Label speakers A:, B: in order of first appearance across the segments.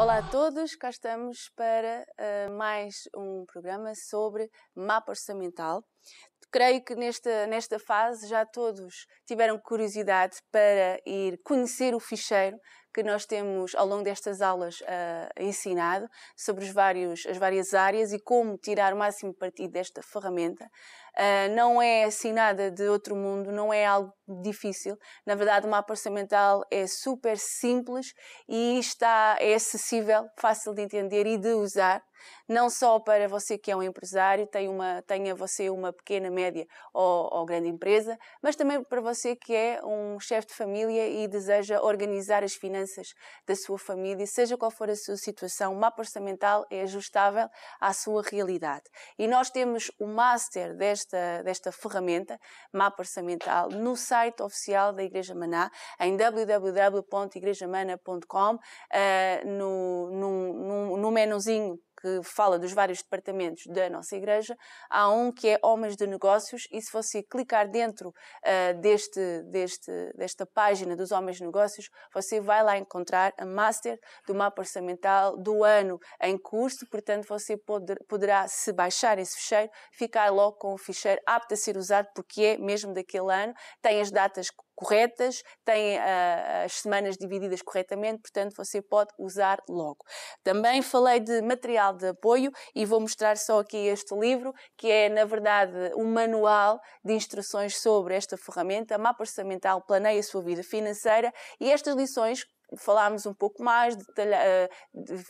A: Olá a todos, cá estamos para uh, mais um programa sobre mapa orçamental. Creio que nesta, nesta fase já todos tiveram curiosidade para ir conhecer o ficheiro que nós temos ao longo destas aulas uh, ensinado sobre os vários, as várias áreas e como tirar o máximo partido desta ferramenta. Uh, não é assim nada de outro mundo, não é algo difícil. Na verdade, o mapa orçamental é super simples e está, é acessível, fácil de entender e de usar. Não só para você que é um empresário, tem uma, tenha você uma pequena, média ou, ou grande empresa, mas também para você que é um chefe de família e deseja organizar as finanças da sua família, seja qual for a sua situação, o mapa orçamental é ajustável à sua realidade. E nós temos o master desta, desta ferramenta, mapa orçamental, no site oficial da Igreja Maná, em www.igrejamana.com, uh, eh, no, no, no, no menuzinho que fala dos vários departamentos da nossa igreja, há um que é Homens de Negócios, e se você clicar dentro uh, deste, deste, desta página dos Homens de Negócios, você vai lá encontrar a Master do Mapa Orçamental do ano em curso, portanto você poder, poderá, se baixar esse ficheiro, ficar logo com o ficheiro apto a ser usado, porque é mesmo daquele ano, tem as datas corretas, têm uh, as semanas divididas corretamente, portanto você pode usar logo. Também falei de material de apoio e vou mostrar só aqui este livro, que é na verdade um manual de instruções sobre esta ferramenta, mapa orçamental, planeia a sua vida financeira e estas lições falámos um pouco mais, detalha, eh,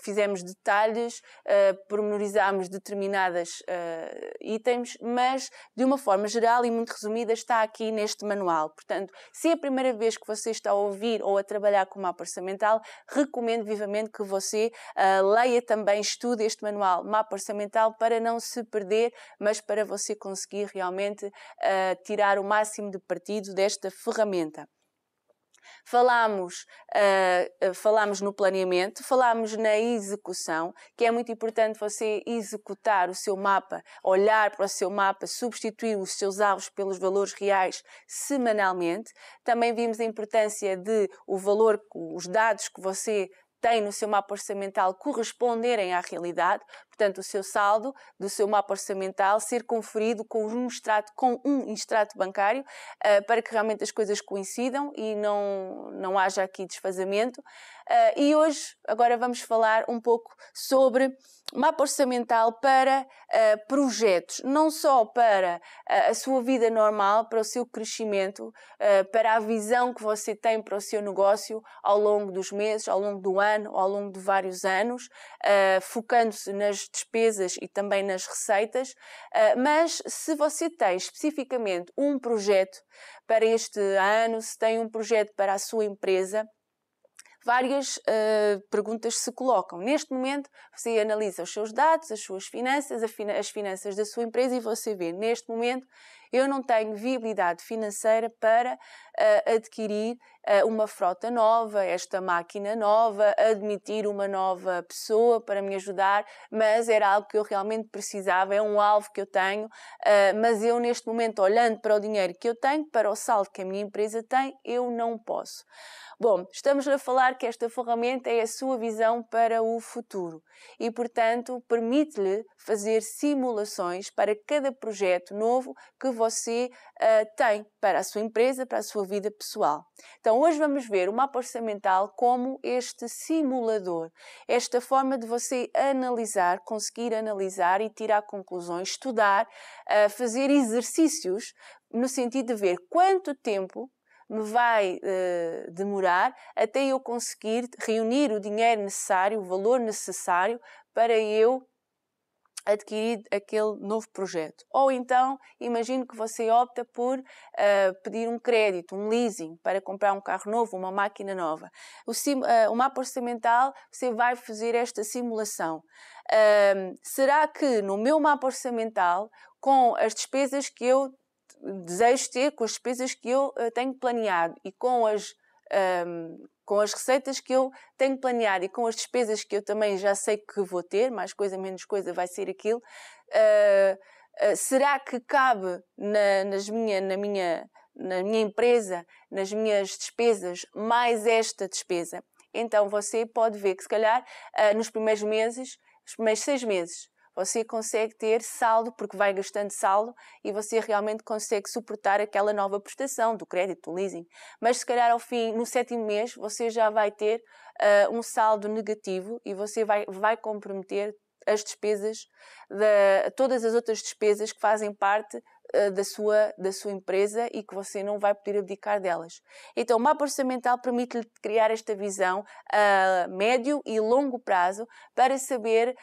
A: fizemos detalhes, eh, pormenorizámos determinados eh, itens, mas de uma forma geral e muito resumida está aqui neste manual. Portanto, se é a primeira vez que você está a ouvir ou a trabalhar com mapa orçamental, recomendo vivamente que você leia também, estude este manual mapa orçamental para não se perder, mas para você conseguir realmente tirar o máximo de partido desta ferramenta. Falámos, uh, falámos no planeamento, falámos na execução, que é muito importante você executar o seu mapa, olhar para o seu mapa, substituir os seus alvos pelos valores reais semanalmente. Também vimos a importância de o valor, os dados que você tem no seu mapa orçamental corresponderem à realidade, portanto, o seu saldo do seu mapa orçamental ser conferido com um extrato, com um extrato bancário, eh, para que realmente as coisas coincidam e não, não haja aqui desfazamento. Uh, e hoje, agora vamos falar um pouco sobre mapa orçamental para uh, projetos, não só para uh, a sua vida normal, para o seu crescimento, para a visão que você tem para o seu negócio ao longo dos meses, ao longo do ano, ao longo de vários anos, focando-se nas despesas e também nas receitas. mas se você tem especificamente um projeto para este ano, se tem um projeto para a sua empresa, várias uh, perguntas se colocam. Neste momento, você analisa os seus dados, as suas finanças, as finanças da sua empresa e você vê, neste momento, eu não tenho viabilidade financeira para uh, adquirir uh, uma frota nova, esta máquina nova, admitir uma nova pessoa para me ajudar, mas era algo que eu realmente precisava, é um alvo que eu tenho, uh, mas eu neste momento, olhando para o dinheiro que eu tenho, para o saldo que a minha empresa tem, eu não posso. Bom, estamos a falar que esta ferramenta é a sua visão para o futuro e, portanto, permite-lhe fazer simulações para cada projeto novo que você uh, tem para a sua empresa, para a sua vida pessoal. Então, hoje vamos ver o mapa orçamental como este simulador, esta forma de você analisar, conseguir analisar e tirar conclusões, estudar, uh, fazer exercícios no sentido de ver quanto tempo me vai uh, demorar até eu conseguir reunir o dinheiro necessário, o valor necessário para eu adquirir aquele novo projeto. Ou então, imagino que você opta por uh, pedir um crédito, um leasing, para comprar um carro novo, uma máquina nova. O, sim, uh, o mapa orçamental, você vai fazer esta simulação. Uh, será que no meu mapa orçamental, com as despesas que eu desejo ter, com as despesas que eu tenho planeado e com as um, com as receitas que eu tenho que planear e com as despesas que eu também já sei que vou ter, mais coisa, menos coisa, vai ser aquilo, uh, uh, será que cabe na, nas minha, na, minha, na minha empresa, nas minhas despesas, mais esta despesa? Então você pode ver que, se calhar, uh, nos primeiros meses, nos primeiros seis meses, você consegue ter saldo, porque vai gastando saldo e você realmente consegue suportar aquela nova prestação do crédito, do leasing. Mas se calhar ao fim, no sétimo mês, você já vai ter uh, um saldo negativo e você vai, vai comprometer as despesas, de, todas as outras despesas que fazem parte ah, da, sua, da sua empresa e que você não vai poder abdicar delas. Então, o mapa orçamental permite-lhe criar esta visão a ah, médio e longo prazo para saber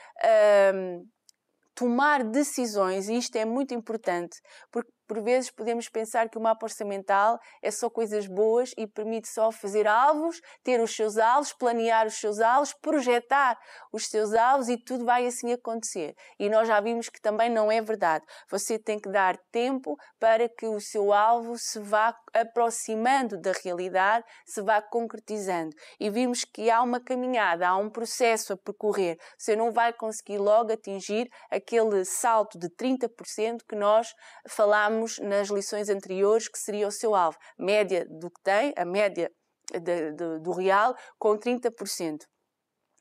A: tomar decisões, e isto é muito importante, porque por vezes podemos pensar que o mapa orçamental é só coisas boas e permite só fazer alvos, ter os seus alvos, planear os seus alvos, projetar os seus alvos e tudo vai assim acontecer. E nós já vimos que também não é verdade. Você tem que dar tempo para que o seu alvo se vá aproximando da realidade, se vá concretizando. E vimos que há uma caminhada, há um processo a percorrer. Você não vai conseguir logo atingir aquele salto de 30% que nós falámos nas lições anteriores, que seria o seu alvo. Média do que tem, a média do real, com 30%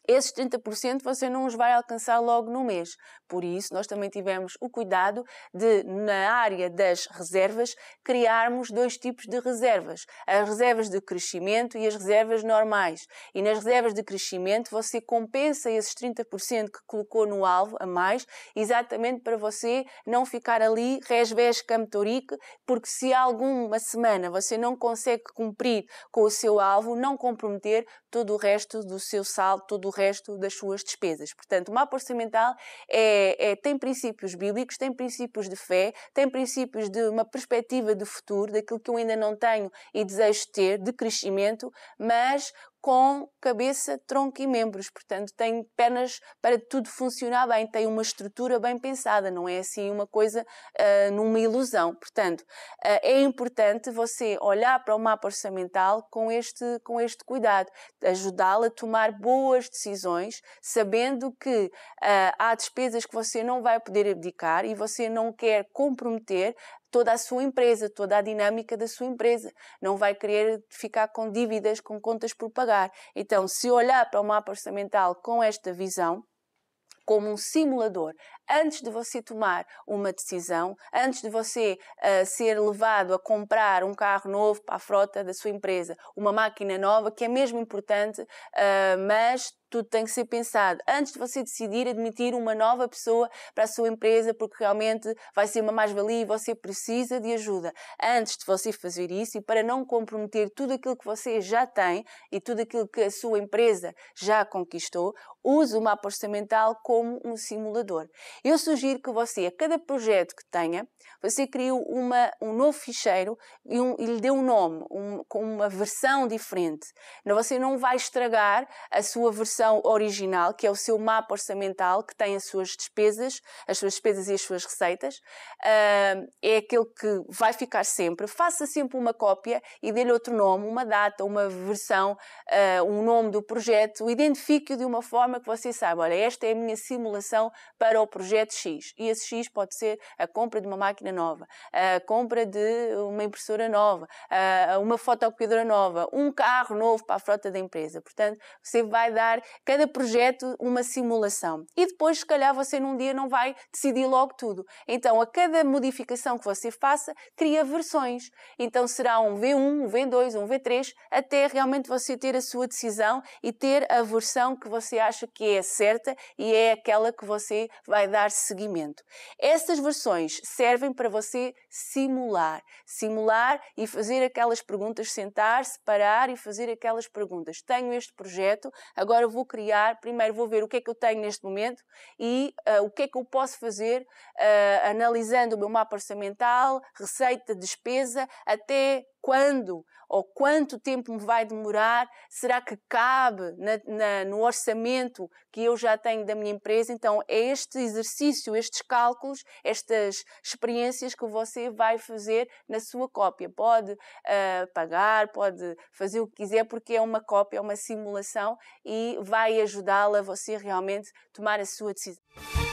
A: esses 30% você não os vai alcançar logo no mês. Por isso, nós também tivemos o cuidado de, na área das reservas, criarmos dois tipos de reservas: as reservas de crescimento e as reservas normais. E nas reservas de crescimento, você compensa esses 30% que colocou no alvo a mais, exatamente para você não ficar ali resvés camtorique, porque se alguma semana você não consegue cumprir com o seu alvo, não comprometer todo o resto do seu saldo, todo o resto das suas despesas. Portanto, o mapa orçamental é, é, tem princípios bíblicos, tem princípios de fé, tem princípios de uma perspectiva de futuro, daquilo que eu ainda não tenho e desejo ter, de crescimento, mas com cabeça, tronco e membros. Portanto, tem pernas para tudo funcionar bem, tem uma estrutura bem pensada, não é assim uma coisa uh, numa ilusão. Portanto, uh, é importante você olhar para o mapa orçamental com este, com este cuidado, ajudá-lo a tomar boas decisões, sabendo que uh, há despesas que você não vai poder abdicar e você não quer comprometer toda a sua empresa, toda a dinâmica da sua empresa. Não vai querer ficar com dívidas, com contas por pagar. Então, se olhar para o mapa orçamental com esta visão, como um simulador. Antes de você tomar uma decisão, antes de você uh, ser levado a comprar um carro novo para a frota da sua empresa, uma máquina nova, que é mesmo importante, uh, mas tudo tem que ser pensado antes de você decidir admitir uma nova pessoa para a sua empresa, porque realmente vai ser uma mais-valia e você precisa de ajuda. Antes de você fazer isso e para não comprometer tudo aquilo que você já tem e tudo aquilo que a sua empresa já conquistou, use o mapa orçamental como um simulador. Eu sugiro que você, a cada projeto que tenha, você crie uma, um novo ficheiro e, um, e lhe dê um nome, um, com uma versão diferente. Você não vai estragar a sua versão original, que é o seu mapa orçamental, que tem as suas despesas, as suas despesas e as suas receitas, uh, é aquele que vai ficar sempre. Faça sempre uma cópia e dê-lhe outro nome, uma data, uma versão, uh, um nome do projeto, identifique-o de uma forma que você saiba, olha, esta é a minha simulação para o projeto X. E esse X pode ser a compra de uma máquina nova, a compra de uma impressora nova, uma fotocopiadora nova, um carro novo para a frota da empresa. Portanto, você vai dar cada projeto uma simulação. E depois, se calhar, você num dia não vai decidir logo tudo. Então, a cada modificação que você faça, cria versões. Então, será um V1, um V2, um V3, até realmente você ter a sua decisão e ter a versão que você acha que é certa e é aquela que você vai dar seguimento. Essas versões servem para você simular. Simular e fazer aquelas perguntas, sentar-se, parar e fazer aquelas perguntas. Tenho este projeto, agora vou vou criar, primeiro vou ver o que é que eu tenho neste momento e uh, o que é que eu posso fazer uh, analisando o meu mapa orçamental, receita, despesa, até quando ou quanto tempo me vai demorar, será que cabe na, na, no orçamento que eu já tenho da minha empresa? Então, é este exercício, estes cálculos, estas experiências que você vai fazer na sua cópia. Pode uh, pagar, pode fazer o que quiser, porque é uma cópia, é uma simulação e vai ajudá-la a você realmente tomar a sua decisão.